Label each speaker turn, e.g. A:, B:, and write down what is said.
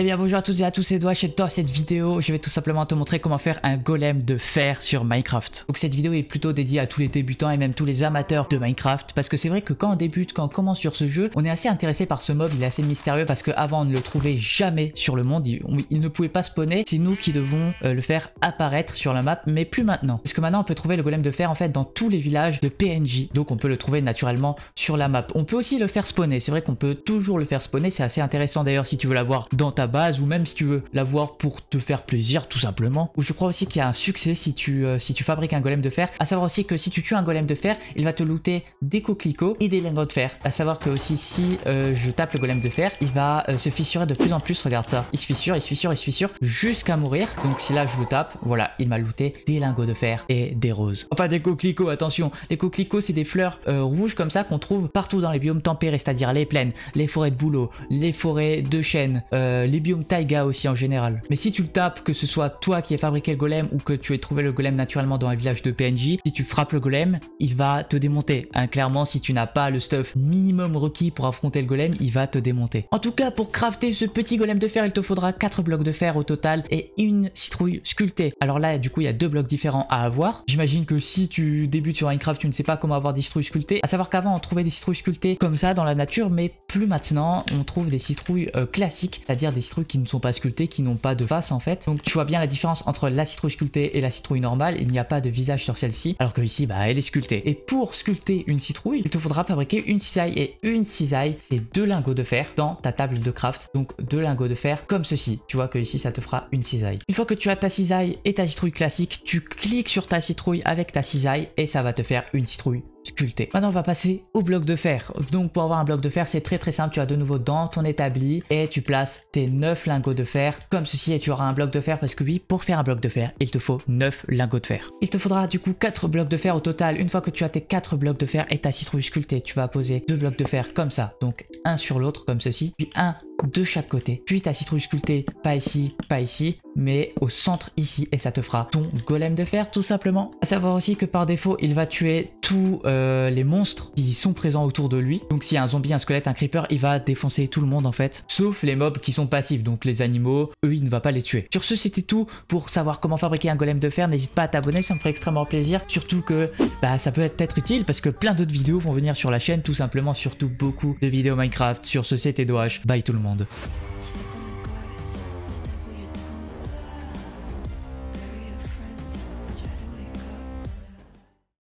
A: Eh bien bonjour à toutes et à tous et doigts, chez toi cette vidéo, je vais tout simplement te montrer comment faire un golem de fer sur Minecraft. Donc cette vidéo est plutôt dédiée à tous les débutants et même tous les amateurs de Minecraft, parce que c'est vrai que quand on débute, quand on commence sur ce jeu, on est assez intéressé par ce mob, il est assez mystérieux parce qu'avant on ne le trouvait jamais sur le monde, il, ne pouvait pas spawner, c'est nous qui devons euh, le faire apparaître sur la map, mais plus maintenant. Parce que maintenant on peut trouver le golem de fer en fait dans tous les villages de PNJ, donc on peut le trouver naturellement sur la map. On peut aussi le faire spawner, c'est vrai qu'on peut toujours le faire spawner, c'est assez intéressant d'ailleurs si tu veux l'avoir dans ta base ou même si tu veux l'avoir pour te faire plaisir tout simplement. Ou je crois aussi qu'il y a un succès si tu, euh, si tu fabriques un golem de fer. À savoir aussi que si tu tues un golem de fer, il va te looter des coquelicots et des lingots de fer. À savoir que aussi si euh, je tape le golem de fer, il va euh, se fissurer de plus en plus. Regarde ça, il se fissure, il se fissure, il se fissure jusqu'à mourir. Donc si là je le tape, voilà, il m'a looté des lingots de fer et des roses. Enfin des coquelicots, attention. Les coquelicots c'est des fleurs rouges comme ça qu'on trouve partout dans les biomes tempérés, c'est-à-dire les plaines, les forêts de bouleaux, les forêts de chênes, les biome Taiga aussi en général. Mais si tu le tapes, que ce soit toi qui as fabriqué le golem ou que tu aies trouvé le golem naturellement dans un village de PNJ, si tu frappes le golem, il va te démonter. Hein, clairement, si tu n'as pas le stuff minimum requis pour affronter le golem, il va te démonter. En tout cas, pour crafter ce petit golem de fer, il te faudra 4 blocs de fer au total et une citrouille sculptée. Alors là, du coup, il y a deux blocs différents à avoir. J'imagine que si tu débutes sur Minecraft, tu ne sais pas comment avoir des citrouilles sculptées. À savoir qu'avant, on trouvait des citrouilles sculptées comme ça dans la nature, mais plus maintenant, on trouve des citrouilles euh, classiques, c'est-à-dire des des qui ne sont pas sculptés, qui n'ont pas de face en fait. Donc tu vois bien la différence entre la citrouille sculptée et la citrouille normale, il n'y a pas de visage sur celle-ci, alors que ici bah elle est sculptée. Et pour sculpter une citrouille, il te faudra fabriquer une cisaille et une cisaille, c'est deux lingots de fer dans ta table de craft, donc deux lingots de fer comme ceci. Tu vois que ici ça te fera une cisaille. Une fois que tu as ta cisaille et ta citrouille classique, tu cliques sur ta citrouille avec ta cisaille et ça va te faire une citrouille sculpté. Maintenant, on va passer au bloc de fer. Donc, pour avoir un bloc de fer, c'est très très simple. Tu vas de nouveau dans ton établi et tu places tes 9 lingots de fer comme ceci et tu auras un bloc de fer parce que oui, pour faire un bloc de fer, il te faut 9 lingots de fer. Il te faudra du coup 4 blocs de fer au total. Une fois que tu as tes 4 blocs de fer et ta citrouille sculptée, tu vas poser 2 blocs de fer comme ça. Donc, un sur l'autre comme ceci, puis un de chaque côté. Puis ta citrouille sculptée, pas ici, pas ici, mais au centre ici, et ça te fera ton golem de fer tout simplement. À savoir aussi que par défaut, il va tuer tous euh, les monstres qui sont présents autour de lui. Donc s'il y a un zombie, un squelette, un creeper, il va défoncer tout le monde en fait, sauf les mobs qui sont passifs, donc les animaux, eux, il ne va pas les tuer. Sur ce, c'était tout pour savoir comment fabriquer un golem de fer. N'hésite pas à t'abonner, ça me ferait extrêmement plaisir, surtout que bah, ça peut être utile parce que plein d'autres vidéos vont venir sur la chaîne, tout simplement, surtout beaucoup de vidéos Minecraft. Sur ce, c'était bye tout le monde monde.